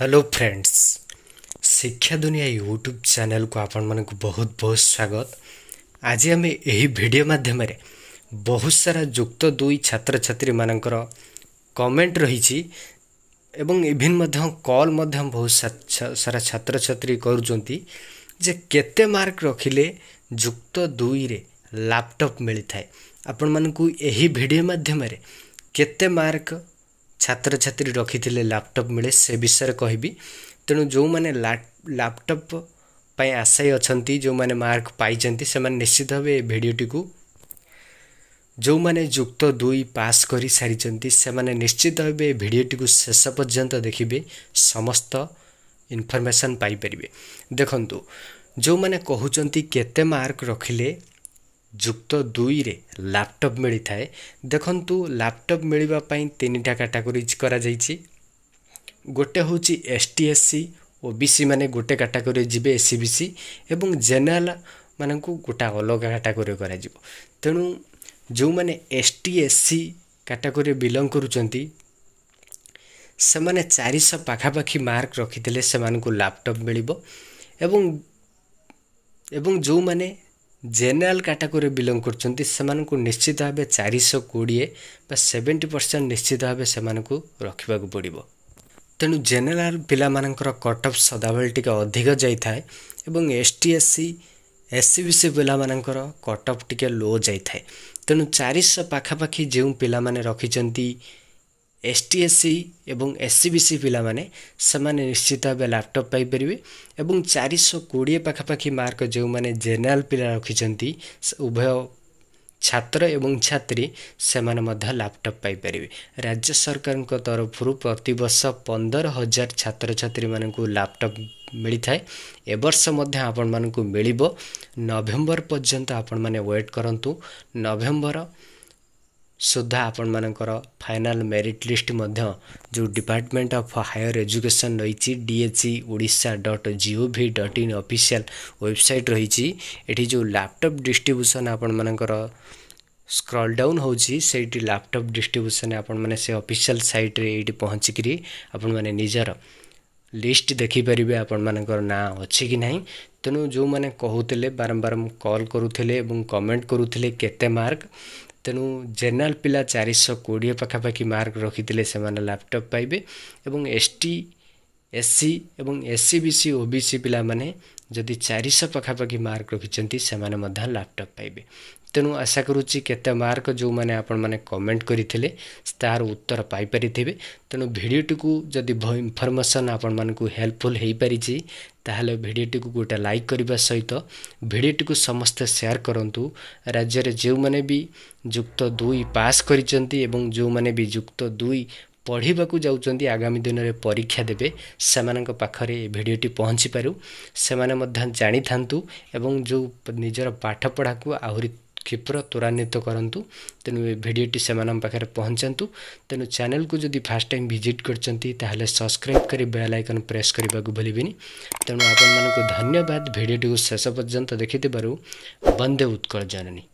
hello friends ଶିକ୍ଷା ଦୁନିଆ YouTube ଚ୍ୟାନେଲ୍କୁ ଆପଣମାନଙ୍କୁ ବହୁତ ବହୁତ ସ୍ୱାଗତ ଆଜି ଆମେ ଏହି ଭିଡ଼ିଓ ମାଧ୍ୟମରେ ବହୁତ ସାରା ଯୁକ୍ତ ଦୁଇ ଛାତ୍ରଛାତ୍ରୀମାନଙ୍କର କମେଣ୍ଟ ରହିଛି ଏବଂ ଇଭିନ୍ ମଧ୍ୟ କଲ୍ ମଧ୍ୟ ବହୁତ ସାରା ଛାତ୍ରଛାତ୍ରୀ କରୁଛନ୍ତି ଯେ କେତେ ମାର୍କ ରଖିଲେ ଯୁକ୍ତ ଦୁଇରେ ଲ୍ୟାପଟପ୍ ମିଳିଥାଏ ଆପଣମାନଙ୍କୁ ଏହି ଭିଡ଼ିଓ ମାଧ୍ୟମରେ କେତେ ମାର୍କ ଛାତ୍ରଛାତ୍ରୀ ରଖିଥିଲେ ଲ୍ୟାପଟପ୍ ମିଳେ ସେ ବିଷୟରେ କହିବି ତେଣୁ ଯେଉଁମାନେ ଲ୍ୟାପଟପ୍ ପାଇଁ ଆଶାୟୀ ଅଛନ୍ତି ଯେଉଁମାନେ ମାର୍କ ପାଇଛନ୍ତି ସେମାନେ ନିଶ୍ଚିତ ଭାବେ ଏ ଭିଡ଼ିଓଟିକୁ ଯେଉଁମାନେ ଯୁକ୍ତ ଦୁଇ ପାସ୍ କରିସାରିଛନ୍ତି ସେମାନେ ନିଶ୍ଚିତ ଭାବେ ଏ ଭିଡ଼ିଓଟିକୁ ଶେଷ ପର୍ଯ୍ୟନ୍ତ ଦେଖିବେ ସମସ୍ତ ଇନଫର୍ମେସନ୍ ପାଇପାରିବେ ଦେଖନ୍ତୁ ଯେଉଁମାନେ କହୁଛନ୍ତି କେତେ ମାର୍କ ରଖିଲେ ଯୁକ୍ତ ଦୁଇରେ ଲ୍ୟାପଟପ୍ ମିଳିଥାଏ ଦେଖନ୍ତୁ ଲ୍ୟାପଟପ୍ ମିଳିବା ପାଇଁ ତିନିଟା କାଟାଗୋରିଜ୍ କରାଯାଇଛି ଗୋଟେ ହେଉଛି ଏସ୍ ଟି ଏସ୍ ସି ଓ ବି ସି ମାନେ ଗୋଟେ କାଟାଗୋରିରେ ଯିବେ ଏସ୍ ସି ବି ସି ଏବଂ ଜେନେରାଲ୍ ମାନଙ୍କୁ ଗୋଟା ଅଲଗା କାଟାଗୋରି କରାଯିବ ତେଣୁ ଯେଉଁମାନେ ଏସ୍ ଟି ଏସ୍ ସି କାଟାଗୋରିରେ ବିଲଙ୍ଗ କରୁଛନ୍ତି ସେମାନେ ଚାରିଶହ ପାଖାପାଖି ମାର୍କ ରଖିଥିଲେ ସେମାନଙ୍କୁ ଲ୍ୟାପଟପ୍ ମିଳିବ ଏବଂ ଏବଂ ଯେଉଁମାନେ ଜେନେରାଲ କାଟାଗୋରି ବିଲଙ୍ଗ କରୁଛନ୍ତି ସେମାନଙ୍କୁ ନିଶ୍ଚିତ ଭାବେ ଚାରିଶହ କୋଡ଼ିଏ ବା ସେଭେଣ୍ଟି ପରସେଣ୍ଟ ନିଶ୍ଚିତ ଭାବେ ସେମାନଙ୍କୁ ରଖିବାକୁ ପଡ଼ିବ ତେଣୁ ଜେନେରାଲ ପିଲାମାନଙ୍କର କଟ୍ ଅଫ୍ ସଦାବେଳେ ଟିକେ ଅଧିକ ଯାଇଥାଏ ଏବଂ S T S C S C B C ପିଲାମାନଙ୍କର କଟ୍ ଅଫ୍ ଟିକେ ଲୋ ଯାଇଥାଏ ତେଣୁ ଚାରିଶହ ପାଖାପାଖି ଯେଉଁ ପିଲାମାନେ ରଖିଛନ୍ତି ଏସ୍ ଟି ଏସ୍ ସି ଏବଂ ଏସ୍ ସି ବି ସି ପିଲାମାନେ ସେମାନେ ନିଶ୍ଚିତ ଭାବେ ଲ୍ୟାପଟପ୍ ପାଇପାରିବେ ଏବଂ ଚାରିଶହ କୋଡ଼ିଏ ପାଖାପାଖି ମାର୍କ ଯେଉଁମାନେ ଜେନେରାଲ୍ ପିଲା ରଖିଛନ୍ତି ଉଭୟ ଛାତ୍ର ଏବଂ ଛାତ୍ରୀ ସେମାନେ ମଧ୍ୟ ଲ୍ୟାପଟପ୍ ପାଇପାରିବେ ରାଜ୍ୟ ସରକାରଙ୍କ ତରଫରୁ ପ୍ରତିବର୍ଷ ପନ୍ଦର ହଜାର ଛାତ୍ରଛାତ୍ରୀମାନଙ୍କୁ ଲ୍ୟାପଟପ୍ ମିଳିଥାଏ ଏବର୍ଷ ମଧ୍ୟ ଆପଣମାନଙ୍କୁ ମିଳିବ ନଭେମ୍ବର ପର୍ଯ୍ୟନ୍ତ ଆପଣମାନେ ୱେଟ୍ କରନ୍ତୁ ନଭେମ୍ବର ସୁଦ୍ଧା ଆପଣମାନଙ୍କର ଫାଇନାଲ୍ ମେରିଟ୍ ଲିଷ୍ଟ ମଧ୍ୟ ଯେଉଁ ଡିପାର୍ଟମେଣ୍ଟ ଅଫ୍ ହାୟର ଏଜୁକେସନ୍ ରହିଛି D H E Odisha dot G O V dot in official website ରହିଛି ଏଠି ଯେଉଁ ଲ୍ୟାପଟପ୍ ଡିଷ୍ଟ୍ରିବ୍ୟୁସନ୍ ଆପଣମାନଙ୍କର ସ୍କ୍ରଲ୍ ଡାଉନ୍ ହେଉଛି ସେଇଠି ଲ୍ୟାପଟପ୍ ଡିଷ୍ଟ୍ରିବ୍ୟୁସନ୍ ଆପଣମାନେ ସେ ଅଫିସିଆଲ୍ ସାଇଟ୍ରେ ଏଇଠି ପହଞ୍ଚିକିରି ଆପଣମାନେ ନିଜର লিষ্ট দেখিপারে আপনার না অছি কি না তেমন যে কুলে বারম্বার কল করুলে এবং কমেন্ট করুলে কেতে মার্ক ତେଣୁ ଜେନେରାଲ୍ ପିଲା ଚାରିଶହ କୋଡ଼ିଏ ପାଖାପାଖି ମାର୍କ ରଖିଥିଲେ ସେମାନେ ଲ୍ୟାପଟପ୍ ପାଇବେ ଏବଂ ଏସ୍ ଟି ଏସ୍ସି ଏବଂ ଏସ୍ସି ବି ସି ଓ ବି ସି ପିଲାମାନେ ଯଦି ଚାରିଶହ ପାଖାପାଖି ମାର୍କ ରଖିଛନ୍ତି ସେମାନେ ମଧ୍ୟ ଲ୍ୟାପଟପ୍ ପାଇବେ ତେଣୁ ଆଶା କରୁଛି କେତେ ମାର୍କ ଯେଉଁମାନେ ଆପଣମାନେ କମେଣ୍ଟ କରିଥିଲେ ତାହାର ଉତ୍ତର ପାଇପାରିଥିବେ ତେଣୁ ଭିଡ଼ିଓଟିକୁ ଯଦି ଇନଫର୍ମେସନ୍ ଆପଣମାନଙ୍କୁ ହେଲ୍ପଫୁଲ୍ ହୋଇପାରିଛି ତାହେଲେ ଭିଡ଼ିଓଟିକୁ ଗୋଟେ ଲାଇକ୍ କରିବା ସହିତ ଭିଡ଼ିଓଟିକୁ ସମସ୍ତେ ସେୟାର କରନ୍ତୁ ରାଜ୍ୟରେ ଯେଉଁମାନେ ବି ଯୁକ୍ତ ଦୁଇ ପାସ୍ କରିଛନ୍ତି ଏବଂ ଯେଉଁମାନେ ବି ଯୁକ୍ତ ଦୁଇ ପଢ଼ିବାକୁ ଯାଉଛନ୍ତି ଆଗାମୀ ଦିନରେ ପରୀକ୍ଷା ଦେବେ ସେମାନଙ୍କ ପାଖରେ ଏ ଭିଡ଼ିଓଟି ପହଞ୍ଚିପାରୁ ସେମାନେ ମଧ୍ୟ ଜାଣିଥାନ୍ତୁ ଏବଂ ଯେଉଁ ନିଜର ପାଠପଢ଼ାକୁ ଆହୁରି କ୍ଷିପ୍ର ତ୍ୱରାନ୍ୱିତ କରନ୍ତୁ ତେଣୁ ଏ ଭିଡ଼ିଓଟି ସେମାନଙ୍କ ପାଖରେ ପହଞ୍ଚନ୍ତୁ ତେଣୁ ଚ୍ୟାନେଲକୁ ଯଦି ଫାର୍ଷ୍ଟ ଟାଇମ୍ ଭିଜିଟ୍ କରିଛନ୍ତି ତାହେଲେ ସବସ୍କ୍ରାଇବ୍ କରି ବେଲ୍ ଆଇକନ୍ ପ୍ରେସ୍ କରିବାକୁ ଭୁଲିବେନି ତେଣୁ ଆପଣମାନଙ୍କୁ ଧନ୍ୟବାଦ ଭିଡ଼ିଓଟିକୁ ଶେଷ ପର୍ଯ୍ୟନ୍ତ ଦେଖିଥିବାରୁ ବନ୍ଦେ ଉତ୍କଳ ଜନନୀ